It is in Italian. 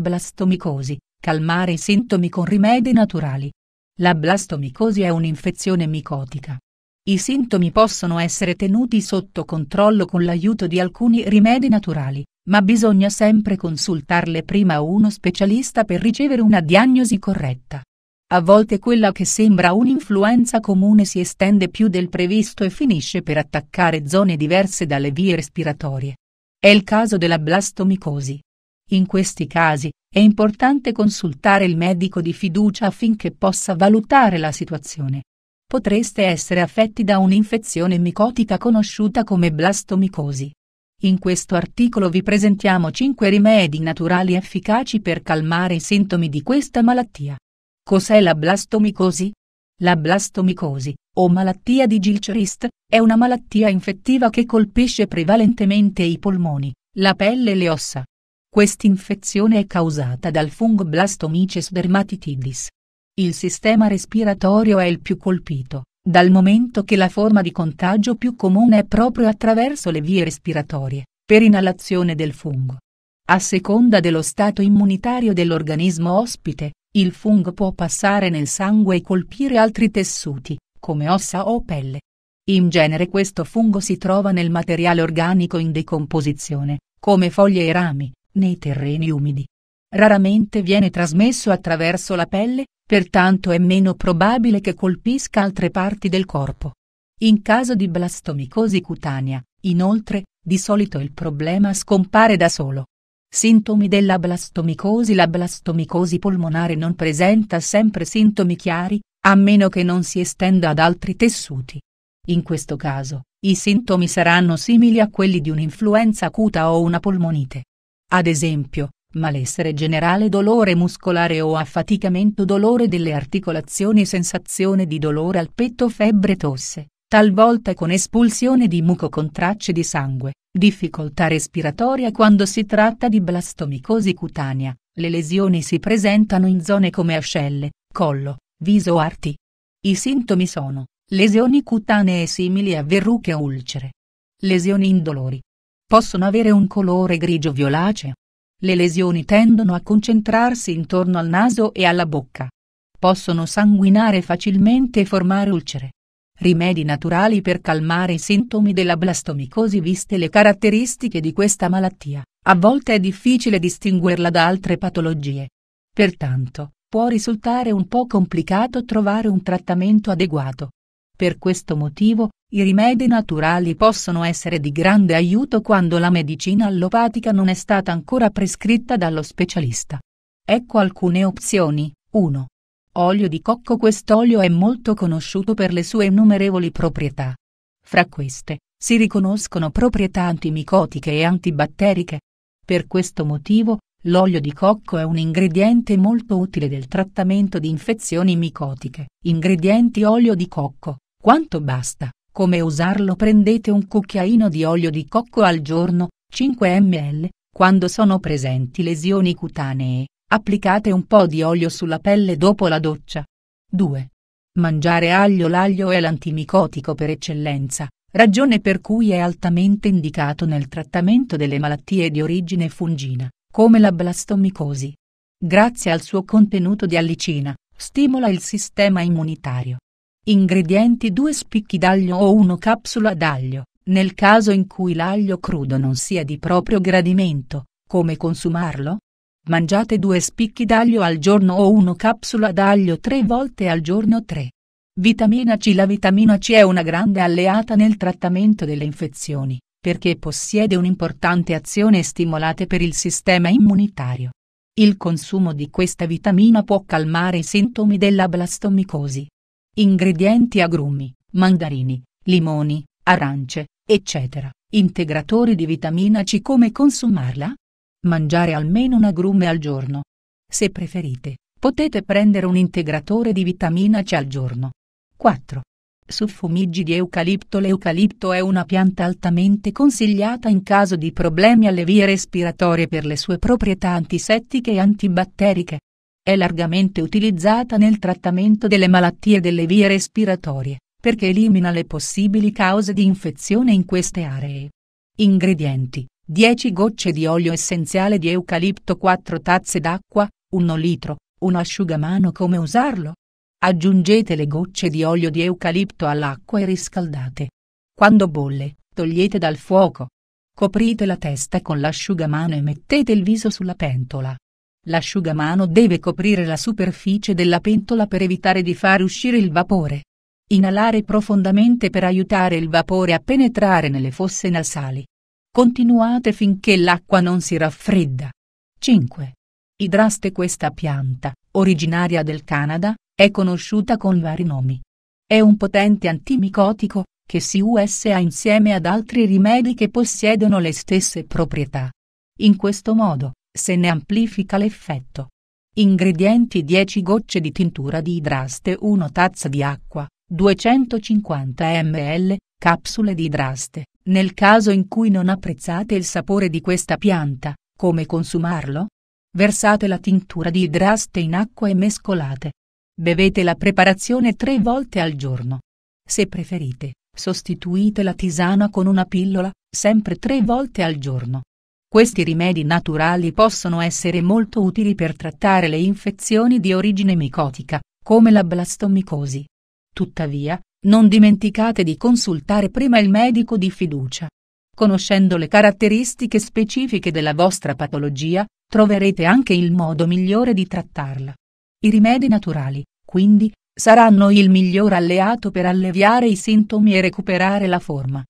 Blastomicosi, calmare i sintomi con rimedi naturali. La blastomicosi è un'infezione micotica. I sintomi possono essere tenuti sotto controllo con l'aiuto di alcuni rimedi naturali, ma bisogna sempre consultarle prima uno specialista per ricevere una diagnosi corretta. A volte quella che sembra un'influenza comune si estende più del previsto e finisce per attaccare zone diverse dalle vie respiratorie. È il caso della blastomicosi. In questi casi, è importante consultare il medico di fiducia affinché possa valutare la situazione. Potreste essere affetti da un'infezione micotica conosciuta come blastomicosi. In questo articolo vi presentiamo 5 rimedi naturali efficaci per calmare i sintomi di questa malattia. Cos'è la blastomicosi? La blastomicosi, o malattia di Gilchrist, è una malattia infettiva che colpisce prevalentemente i polmoni, la pelle e le ossa. Quest'infezione è causata dal fungo Blastomyces dermatitidis. Il sistema respiratorio è il più colpito, dal momento che la forma di contagio più comune è proprio attraverso le vie respiratorie, per inalazione del fungo. A seconda dello stato immunitario dell'organismo ospite, il fungo può passare nel sangue e colpire altri tessuti, come ossa o pelle. In genere questo fungo si trova nel materiale organico in decomposizione, come foglie e rami, nei terreni umidi. Raramente viene trasmesso attraverso la pelle, pertanto è meno probabile che colpisca altre parti del corpo. In caso di blastomicosi cutanea, inoltre, di solito il problema scompare da solo. Sintomi della blastomicosi La blastomicosi polmonare non presenta sempre sintomi chiari, a meno che non si estenda ad altri tessuti. In questo caso, i sintomi saranno simili a quelli di un'influenza acuta o una polmonite ad esempio, malessere generale dolore muscolare o affaticamento dolore delle articolazioni sensazione di dolore al petto febbre tosse, talvolta con espulsione di muco con tracce di sangue, difficoltà respiratoria quando si tratta di blastomicosi cutanea, le lesioni si presentano in zone come ascelle, collo, viso o arti. I sintomi sono lesioni cutanee simili a verruche o ulcere, lesioni indolori, possono avere un colore grigio violaceo. Le lesioni tendono a concentrarsi intorno al naso e alla bocca. Possono sanguinare facilmente e formare ulcere. Rimedi naturali per calmare i sintomi della blastomicosi viste le caratteristiche di questa malattia, a volte è difficile distinguerla da altre patologie. Pertanto, può risultare un po' complicato trovare un trattamento adeguato. Per questo motivo, i rimedi naturali possono essere di grande aiuto quando la medicina allopatica non è stata ancora prescritta dallo specialista. Ecco alcune opzioni. 1. Olio di cocco Quest'olio è molto conosciuto per le sue innumerevoli proprietà. Fra queste, si riconoscono proprietà antimicotiche e antibatteriche. Per questo motivo, l'olio di cocco è un ingrediente molto utile del trattamento di infezioni micotiche. Ingredienti olio di cocco quanto basta, come usarlo prendete un cucchiaino di olio di cocco al giorno, 5 ml, quando sono presenti lesioni cutanee, applicate un po' di olio sulla pelle dopo la doccia. 2. Mangiare aglio L'aglio è l'antimicotico per eccellenza, ragione per cui è altamente indicato nel trattamento delle malattie di origine fungina, come la blastomicosi. Grazie al suo contenuto di allicina, stimola il sistema immunitario, Ingredienti 2 spicchi d'aglio o 1 capsula d'aglio, nel caso in cui l'aglio crudo non sia di proprio gradimento, come consumarlo? Mangiate 2 spicchi d'aglio al giorno o 1 capsula d'aglio 3 volte al giorno 3. Vitamina C La vitamina C è una grande alleata nel trattamento delle infezioni, perché possiede un'importante azione stimolante per il sistema immunitario. Il consumo di questa vitamina può calmare i sintomi della blastomicosi, Ingredienti agrumi, mandarini, limoni, arance, eccetera. Integratori di vitamina C come consumarla? Mangiare almeno un agrume al giorno. Se preferite, potete prendere un integratore di vitamina C al giorno. 4. Suffumigi di eucalipto L'eucalipto è una pianta altamente consigliata in caso di problemi alle vie respiratorie per le sue proprietà antisettiche e antibatteriche. È largamente utilizzata nel trattamento delle malattie delle vie respiratorie, perché elimina le possibili cause di infezione in queste aree. Ingredienti 10 gocce di olio essenziale di eucalipto 4 tazze d'acqua, 1 litro, un asciugamano come usarlo? Aggiungete le gocce di olio di eucalipto all'acqua e riscaldate. Quando bolle, togliete dal fuoco. Coprite la testa con l'asciugamano e mettete il viso sulla pentola. L'asciugamano deve coprire la superficie della pentola per evitare di far uscire il vapore. Inalare profondamente per aiutare il vapore a penetrare nelle fosse nasali. Continuate finché l'acqua non si raffredda. 5. Idraste questa pianta, originaria del Canada, è conosciuta con vari nomi. È un potente antimicotico, che si usa insieme ad altri rimedi che possiedono le stesse proprietà. In questo modo, se ne amplifica l'effetto. Ingredienti 10 gocce di tintura di idraste 1 tazza di acqua, 250 ml, capsule di idraste. Nel caso in cui non apprezzate il sapore di questa pianta, come consumarlo? Versate la tintura di idraste in acqua e mescolate. Bevete la preparazione tre volte al giorno. Se preferite, sostituite la tisana con una pillola, sempre tre volte al giorno. Questi rimedi naturali possono essere molto utili per trattare le infezioni di origine micotica, come la blastomicosi. Tuttavia, non dimenticate di consultare prima il medico di fiducia. Conoscendo le caratteristiche specifiche della vostra patologia, troverete anche il modo migliore di trattarla. I rimedi naturali, quindi, saranno il miglior alleato per alleviare i sintomi e recuperare la forma.